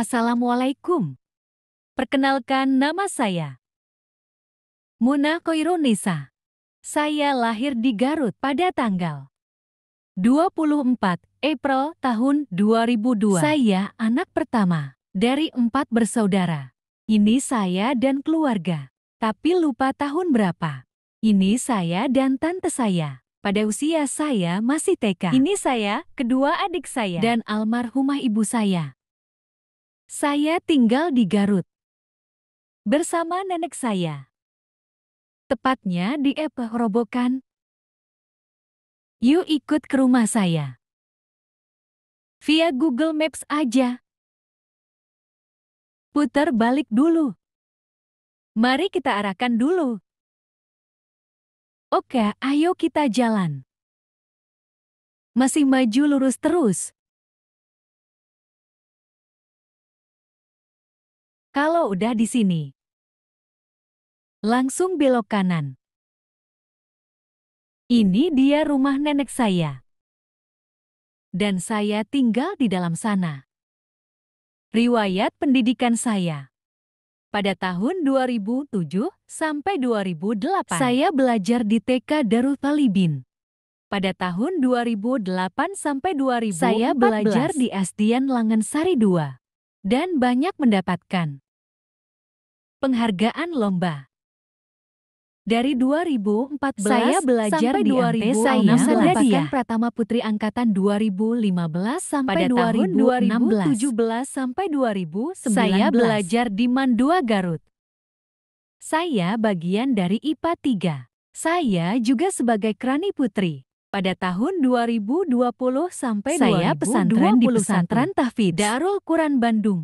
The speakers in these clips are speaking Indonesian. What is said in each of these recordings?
Assalamualaikum. Perkenalkan nama saya. Muna Koironisa. Saya lahir di Garut pada tanggal 24 April tahun 2002. Saya anak pertama dari empat bersaudara. Ini saya dan keluarga. Tapi lupa tahun berapa. Ini saya dan tante saya. Pada usia saya masih TK. Ini saya, kedua adik saya, dan almarhumah ibu saya. Saya tinggal di Garut. Bersama nenek saya. Tepatnya di Epeh Robokan. Yuk ikut ke rumah saya. Via Google Maps aja. Putar balik dulu. Mari kita arahkan dulu. Oke, ayo kita jalan. Masih maju lurus terus. Kalau udah di sini, langsung belok kanan. Ini dia rumah nenek saya. Dan saya tinggal di dalam sana. Riwayat pendidikan saya. Pada tahun 2007 sampai 2008, saya belajar di TK Darul Talibin. Pada tahun 2008 sampai 2014, saya belajar di Asdian Langensari 2 dan banyak mendapatkan Penghargaan Lomba dari 2014 saya belajar sampai 2016 saya mendapatkan Pratama Putri Angkatan 2015 sampai Pada 2016. 2017 sampai 2019. Saya belajar di Mandua Garut. Saya bagian dari IPA 3. Saya juga sebagai Krani Putri. Pada tahun 2020 sampai saya 2021. pesantren di pesantren Tahfidz Darul Quran Bandung.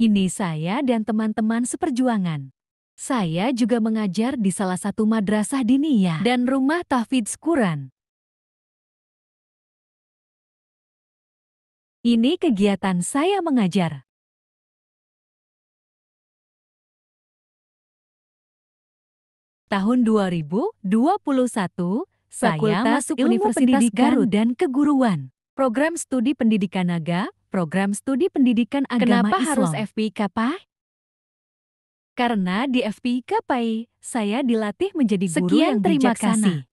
Ini saya dan teman-teman seperjuangan. Saya juga mengajar di salah satu madrasah diniyah dan rumah tahfidz Quran. Ini kegiatan saya mengajar. Tahun 2021, saya masuk Ilmu Universitas Pendidikan Garut dan Keguruan. Program Studi Pendidikan Naga, program studi pendidikan agama Kenapa Islam. harus FPK, Pak? Karena di FPK, Pak, saya dilatih menjadi guru Sekian, yang terima kasih.